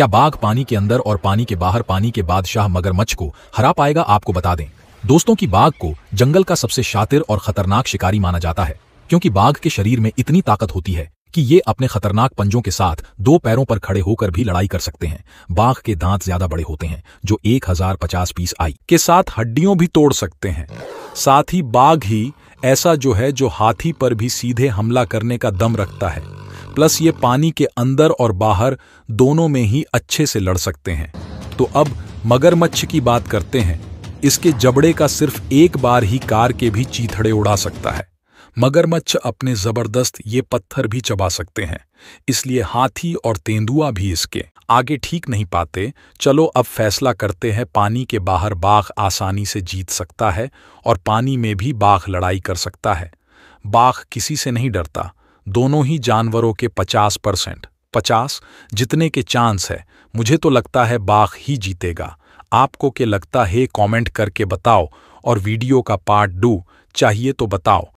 क्या बाघ पानी के अंदर और पानी के बाहर पानी के बादशाह मगरमच्छ को हरा पाएगा आपको बता दें दोस्तों की बाघ को जंगल का सबसे शातिर और खतरनाक शिकारी माना जाता है क्योंकि बाघ के शरीर में इतनी ताकत होती है कि ये अपने खतरनाक पंजों के साथ दो पैरों पर खड़े होकर भी लड़ाई कर सकते हैं बाघ के दांत ज्यादा बड़े होते हैं जो 1050 पीस आई के साथ हड्डियों भी तोड़ सकते हैं साथ ही बाघ ही ऐसा जो है जो हाथी पर भी सीधे हमला करने का दम रखता है प्लस ये पानी के अंदर और बाहर दोनों में ही अच्छे से लड़ सकते हैं तो अब मगरमच्छ की बात करते हैं इसके जबड़े का सिर्फ एक बार ही कार के भी चीथड़े उड़ा सकता है मगरमच्छ अपने जबरदस्त ये पत्थर भी चबा सकते हैं इसलिए हाथी और तेंदुआ भी इसके आगे ठीक नहीं पाते चलो अब फैसला करते हैं पानी के बाहर बाघ आसानी से जीत सकता है और पानी में भी बाघ लड़ाई कर सकता है बाघ किसी से नहीं डरता दोनों ही जानवरों के पचास परसेंट पचास जितने के चांस है मुझे तो लगता है बाघ ही जीतेगा आपको के लगता है कमेंट करके बताओ और वीडियो का पार्ट डू चाहिए तो बताओ